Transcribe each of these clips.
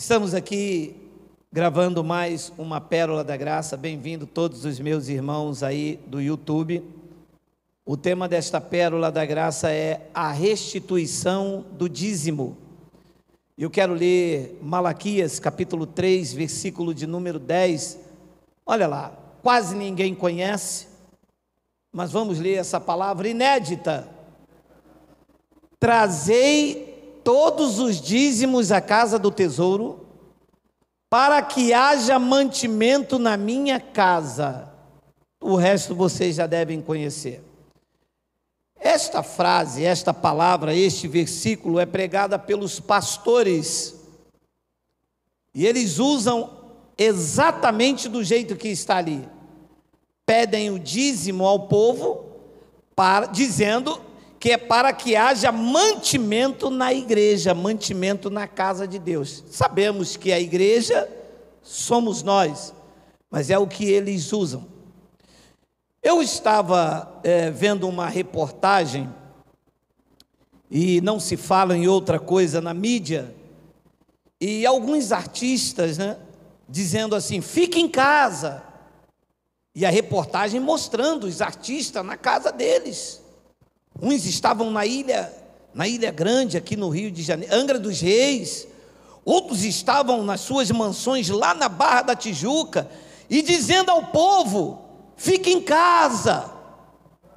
Estamos aqui gravando mais uma Pérola da Graça. Bem-vindo todos os meus irmãos aí do YouTube. O tema desta Pérola da Graça é a restituição do dízimo. Eu quero ler Malaquias, capítulo 3, versículo de número 10. Olha lá, quase ninguém conhece, mas vamos ler essa palavra inédita. Trazei todos os dízimos à casa do tesouro, para que haja mantimento na minha casa. O resto vocês já devem conhecer. Esta frase, esta palavra, este versículo é pregada pelos pastores. E eles usam exatamente do jeito que está ali. Pedem o dízimo ao povo, para, dizendo que é para que haja mantimento na igreja, mantimento na casa de Deus. Sabemos que a igreja somos nós, mas é o que eles usam. Eu estava é, vendo uma reportagem, e não se fala em outra coisa na mídia, e alguns artistas né, dizendo assim: fique em casa. E a reportagem mostrando os artistas na casa deles Uns estavam na ilha, na ilha grande aqui no Rio de Janeiro, Angra dos Reis. Outros estavam nas suas mansões lá na Barra da Tijuca e dizendo ao povo: fique em casa.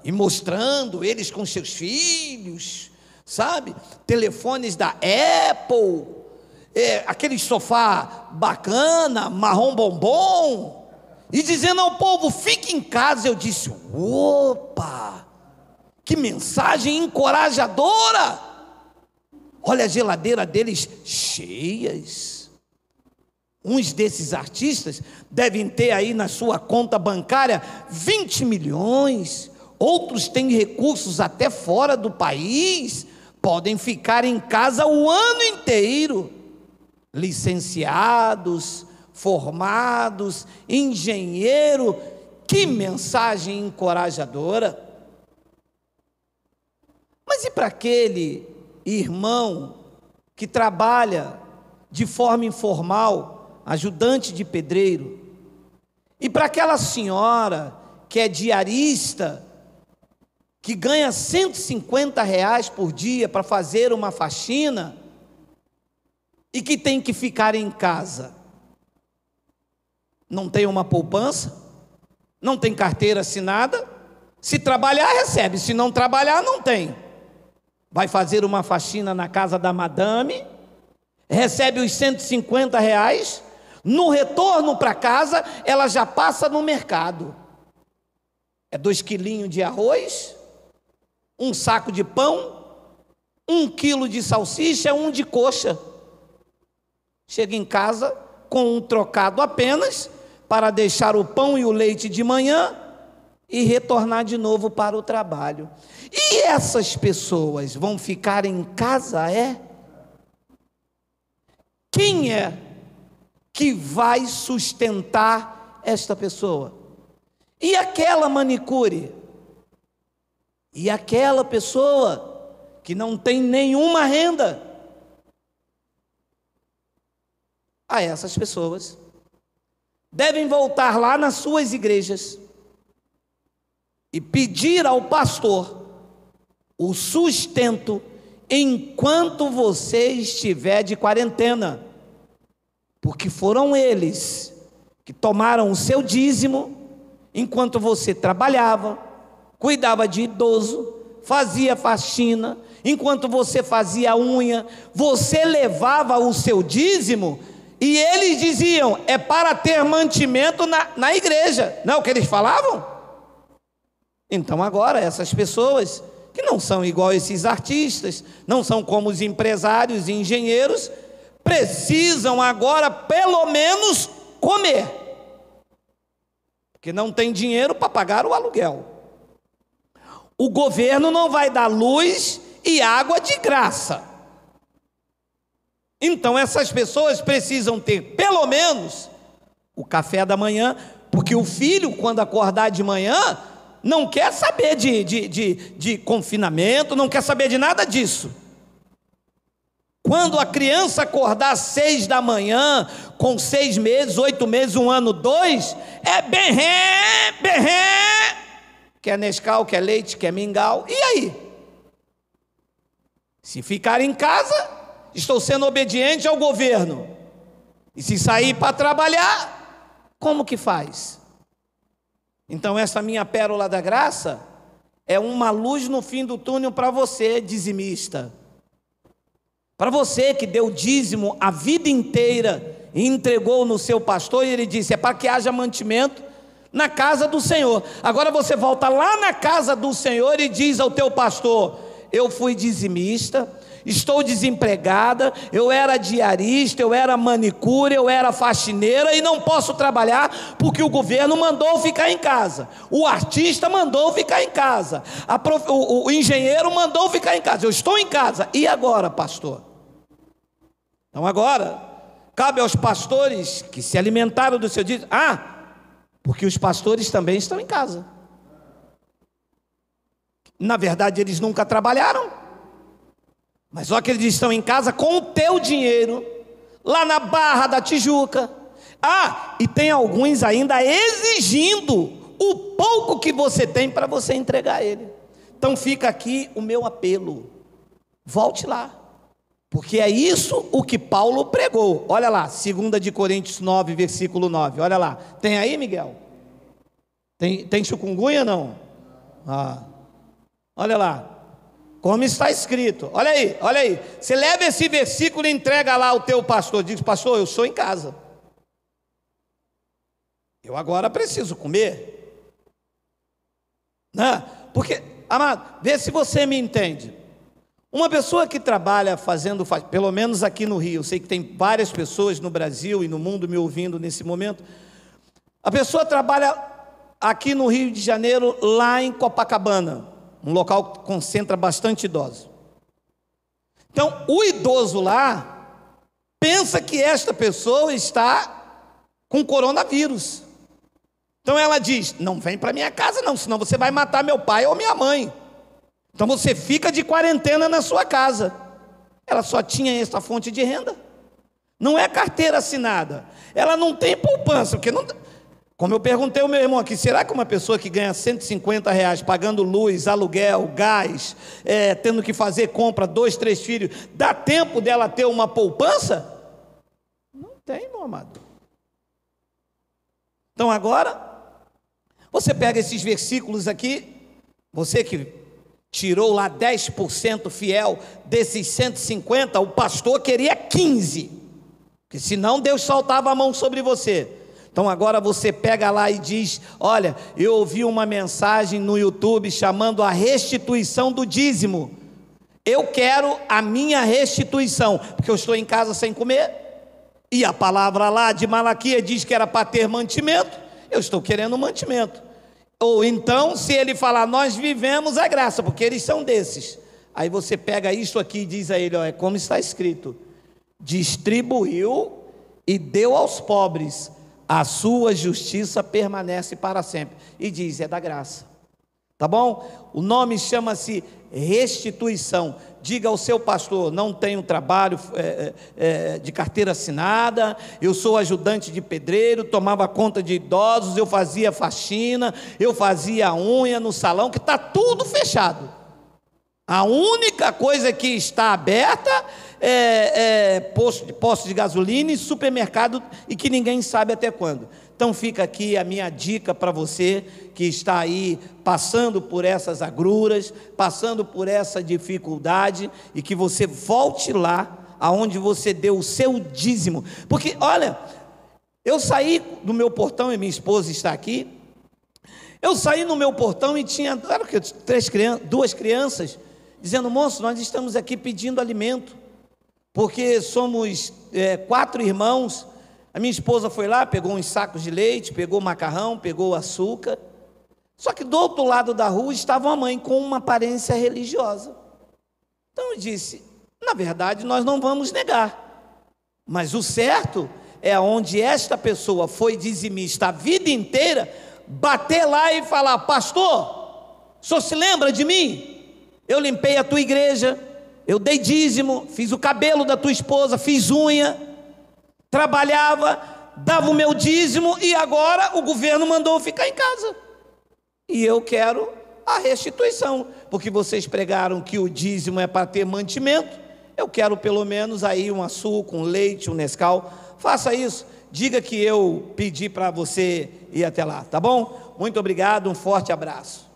E mostrando eles com seus filhos, sabe? Telefones da Apple, é, aquele sofá bacana, marrom bombom. E dizendo ao povo: fique em casa. Eu disse: opa! Que mensagem encorajadora! Olha a geladeira deles cheias. Uns desses artistas devem ter aí na sua conta bancária 20 milhões, outros têm recursos até fora do país, podem ficar em casa o ano inteiro. Licenciados, formados, engenheiro, que mensagem encorajadora! Mas e para aquele irmão que trabalha de forma informal, ajudante de pedreiro? E para aquela senhora que é diarista, que ganha 150 reais por dia para fazer uma faxina e que tem que ficar em casa? Não tem uma poupança? Não tem carteira assinada? Se trabalhar, recebe, se não trabalhar, não tem vai fazer uma faxina na casa da madame, recebe os 150 reais, no retorno para casa, ela já passa no mercado. É dois quilinhos de arroz, um saco de pão, um quilo de salsicha, um de coxa. Chega em casa com um trocado apenas para deixar o pão e o leite de manhã e retornar de novo para o trabalho. E essas pessoas vão ficar em casa, é? Quem é que vai sustentar esta pessoa? E aquela manicure? E aquela pessoa que não tem nenhuma renda? A essas pessoas devem voltar lá nas suas igrejas e pedir ao pastor o sustento enquanto você estiver de quarentena, porque foram eles que tomaram o seu dízimo enquanto você trabalhava, cuidava de idoso, fazia faxina, enquanto você fazia unha, você levava o seu dízimo e eles diziam: é para ter mantimento na, na igreja. Não é o que eles falavam? Então, agora, essas pessoas que não são igual a esses artistas, não são como os empresários e engenheiros, precisam agora, pelo menos, comer. Porque não tem dinheiro para pagar o aluguel. O governo não vai dar luz e água de graça. Então, essas pessoas precisam ter, pelo menos, o café da manhã, porque o filho, quando acordar de manhã, não quer saber de, de, de, de confinamento, não quer saber de nada disso. Quando a criança acordar às seis da manhã, com seis meses, oito meses, um ano, dois, é berré, berré. Quer nescal, quer leite, quer mingau. E aí? Se ficar em casa, estou sendo obediente ao governo. E se sair para trabalhar, como que faz? Então, essa minha pérola da graça é uma luz no fim do túnel para você, dizimista. Para você que deu dízimo a vida inteira e entregou no seu pastor, e ele disse: é para que haja mantimento na casa do Senhor. Agora você volta lá na casa do Senhor e diz ao teu pastor: eu fui dizimista estou desempregada, eu era diarista, eu era manicure, eu era faxineira e não posso trabalhar porque o governo mandou ficar em casa, o artista mandou ficar em casa, prof... o, o engenheiro mandou ficar em casa, eu estou em casa, e agora, pastor? Então agora, cabe aos pastores que se alimentaram do seu dia, ah, porque os pastores também estão em casa. Na verdade, eles nunca trabalharam. Mas só que eles estão em casa com o teu dinheiro, lá na Barra da Tijuca. Ah, e tem alguns ainda exigindo o pouco que você tem para você entregar a ele. Então fica aqui o meu apelo. Volte lá. Porque é isso o que Paulo pregou. Olha lá, 2 de Coríntios 9, versículo 9. Olha lá. Tem aí, Miguel? Tem, tem chucungunha não? Ah. Olha lá. Como está escrito. Olha aí, olha aí. Você leva esse versículo e entrega lá ao teu pastor. Diz, pastor, eu sou em casa. Eu agora preciso comer. Né? Porque, amado, vê se você me entende. Uma pessoa que trabalha fazendo, pelo menos aqui no Rio, eu sei que tem várias pessoas no Brasil e no mundo me ouvindo nesse momento. A pessoa trabalha aqui no Rio de Janeiro, lá em Copacabana um local que concentra bastante idosos. Então, o idoso lá pensa que esta pessoa está com coronavírus. Então ela diz: "Não vem para minha casa não, senão você vai matar meu pai ou minha mãe". Então você fica de quarentena na sua casa. Ela só tinha esta fonte de renda. Não é carteira assinada. Ela não tem poupança, porque não como eu perguntei ao meu irmão aqui, será que uma pessoa que ganha 150 reais pagando luz, aluguel, gás, é, tendo que fazer compra, dois, três filhos, dá tempo dela ter uma poupança? Não tem, meu amado. Então agora, você pega esses versículos aqui, você que tirou lá 10% fiel desses 150, o pastor queria 15, porque senão Deus soltava a mão sobre você. Então agora você pega lá e diz: Olha, eu ouvi uma mensagem no YouTube chamando a restituição do dízimo. Eu quero a minha restituição, porque eu estou em casa sem comer. E a palavra lá de Malaquias diz que era para ter mantimento. Eu estou querendo mantimento. Ou então, se ele falar, nós vivemos a graça, porque eles são desses. Aí você pega isso aqui e diz a ele: Olha, é como está escrito: distribuiu e deu aos pobres a sua justiça permanece para sempre. E diz: é da graça. Tá bom? O nome chama-se restituição. Diga ao seu pastor: não tenho trabalho é, é, é de carteira assinada, eu sou ajudante de pedreiro, tomava conta de idosos, eu fazia faxina, eu fazia unha no salão, que está tudo fechado. A única coisa que está aberta é, é, posto, posto de gasolina e supermercado e que ninguém sabe até quando. Então fica aqui a minha dica para você que está aí passando por essas agruras, passando por essa dificuldade e que você volte lá aonde você deu o seu dízimo. Porque olha, eu saí do meu portão e minha esposa está aqui. Eu saí no meu portão e tinha, três duas crianças dizendo: "Moço, nós estamos aqui pedindo alimento porque somos é, quatro irmãos. A minha esposa foi lá, pegou uns sacos de leite, pegou macarrão, pegou açúcar. Só que do outro lado da rua estava uma mãe com uma aparência religiosa. Então eu disse: na verdade, nós não vamos negar, mas o certo é onde esta pessoa foi dizimista a vida inteira, bater lá e falar: Pastor, o senhor se lembra de mim? Eu limpei a tua igreja, eu dei dízimo, fiz o cabelo da tua esposa, fiz unha, trabalhava, dava o meu dízimo e agora o governo mandou eu ficar em casa. E eu quero a restituição, porque vocês pregaram que o dízimo é para ter mantimento, eu quero pelo menos aí um açúcar, um leite, um Nescau. Faça isso, diga que eu pedi para você ir até lá, tá bom? Muito obrigado, um forte abraço.